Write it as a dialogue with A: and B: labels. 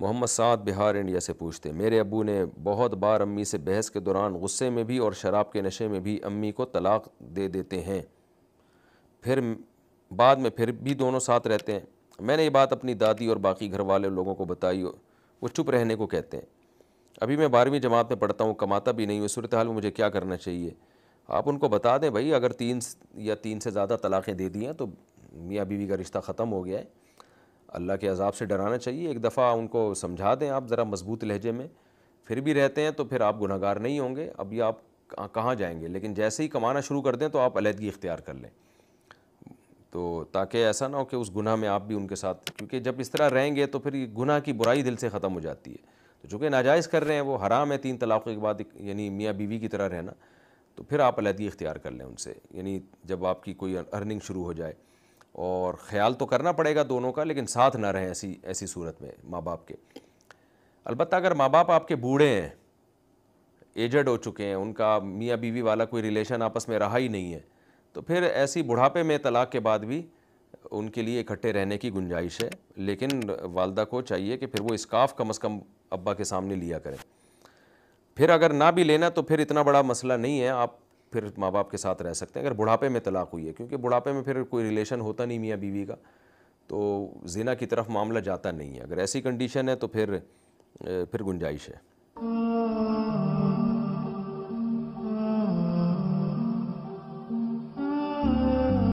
A: मोहम्मद साद Bihar India से पूछते मेरे अबू ने बहुत बार अम्मी से बहस के दौरान गुस्से में भी और शराब के नशे में भी अम्मी को तलाक दे देते हैं फिर बाद में फिर भी दोनों साथ रहते हैं मैंने ये बात अपनी दादी और बाकी घर वाले लोगों को बताई वो चुप रहने को कहते हैं अभी मैं बारहवीं जमात में पढ़ता हूँ कमाता भी नहीं हूँ सूरत हाल में मुझे क्या करना चाहिए आप उनको बता दें भाई अगर तीन या तीन से ज़्यादा तलाक़ें दे दी हैं तो मियाँ बीवी का रिश्ता ख़त्म हो गया है अल्लाह के अजाब से डराना चाहिए एक दफ़ा उनको समझा दें आप ज़रा मजबूत लहजे में फिर भी रहते हैं तो फिर आप गुनागार नहीं होंगे अभी आप कहाँ जाएँगे लेकिन जैसे ही कमाना शुरू कर दें तो आप अलहदगी इख्तियार कर लें तो ताकि ऐसा ना हो कि उस गुनाह में आप भी उनके साथ क्योंकि जब इस तरह रहेंगे तो फिर गुनाह की बुराई दिल से ख़त्म हो जाती है तो चूँकि नाजायज़ कर रहे हैं वो हराम है तीन तलाक़ के बाद यानी मियाँ बीवी की तरह रहना तो फिर आप अलहदगी इख्तियार कर लें उनसे यानी जब आपकी कोई अर्निंग शुरू हो जाए और ख्याल तो करना पड़ेगा दोनों का लेकिन साथ ना रहें ऐसी ऐसी सूरत में माँ बाप के अलबत्त अगर माँ बाप आपके बूढ़े हैं एजड हो चुके हैं उनका मियाँ बीवी वाला कोई रिलेशन आपस में रहा ही नहीं है तो फिर ऐसी बुढ़ापे में तलाक़ के बाद भी उनके लिए इकट्ठे रहने की गुंजाइश है लेकिन वालदा को चाहिए कि फिर वो स्काफ़ कम अज़ कम अब्बा के सामने लिया करें फिर अगर ना भी लेना तो फिर इतना बड़ा मसला नहीं है आप फिर माँ बाप के साथ रह सकते हैं अगर बुढ़ापे में तलाक हुई है क्योंकि बुढ़ापे में फिर कोई रिलेशन होता नहीं मियाँ बीवी का तो जिना की तरफ मामला जाता नहीं है अगर ऐसी कंडीशन है तो फिर फिर गुंजाइश है